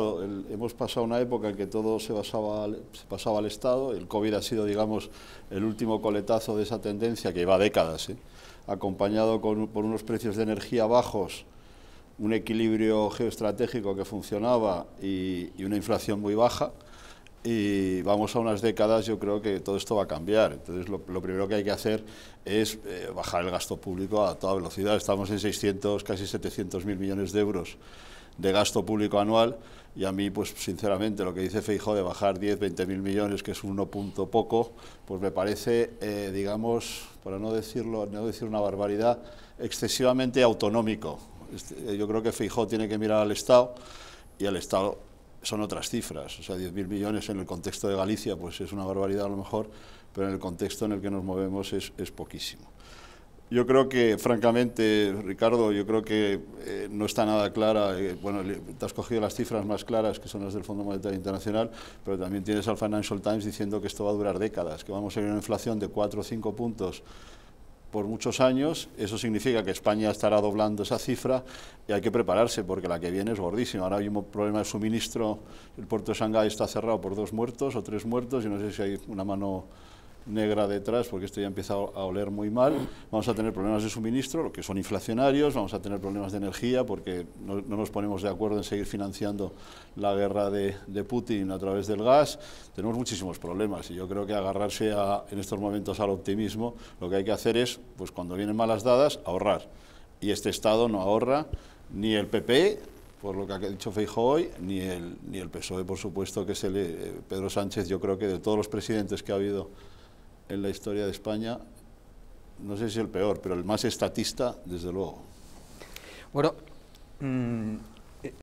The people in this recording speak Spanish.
hemos pasado una época en que todo se, basaba, se pasaba al Estado, el COVID ha sido, digamos, el último coletazo de esa tendencia que lleva décadas, ¿eh? acompañado por unos precios de energía bajos, un equilibrio geoestratégico que funcionaba y, una inflación muy baja. Y vamos a unas décadas, yo creo que todo esto va a cambiar. Entonces, lo, primero que hay que hacer es eh, bajar el gasto público a toda velocidad. Estamos en 600, casi 700 mil millones de euros de gasto público anual. Y a mí, pues sinceramente, lo que dice Feijo de bajar 10, 20 mil millones, que es uno punto poco, pues me parece, eh, digamos, para no decirlo, no decir una barbaridad, excesivamente autonómico. Este, eh, yo creo que Feijo tiene que mirar al Estado y al Estado son otras cifras. O sea, mil millones en el contexto de Galicia, pues es una barbaridad a lo mejor, pero en el contexto en el que nos movemos es, es poquísimo. Yo creo que, francamente, Ricardo, yo creo que eh, no está nada clara. Eh, bueno, te has cogido las cifras más claras, que son las del Fondo Monetario Internacional, pero también tienes al Financial Times diciendo que esto va a durar décadas, que vamos a tener una inflación de 4 o 5 puntos por muchos años. Eso significa que España estará doblando esa cifra y hay que prepararse porque la que viene es gordísima. Ahora hay un problema de suministro. El puerto de Shanghái está cerrado por dos muertos o tres muertos y no sé si hay una mano negra detrás, porque esto ya ha empezado a oler muy mal, vamos a tener problemas de suministro, lo que son inflacionarios, vamos a tener problemas de energía, porque no, nos ponemos de acuerdo en seguir financiando la guerra de, Putin a través del gas, tenemos muchísimos problemas, y yo creo que agarrarse en estos momentos al optimismo, lo que hay que hacer es, pues cuando vienen malas dadas, ahorrar, y este Estado no ahorra, ni el PP, por lo que ha dicho Feijo hoy, ni el, ni el PSOE, por supuesto, que es el eh, Pedro Sánchez, yo creo que de todos los presidentes que ha habido en la historia de España, no sé si el peor, pero el más estatista, desde luego. Bueno, mm,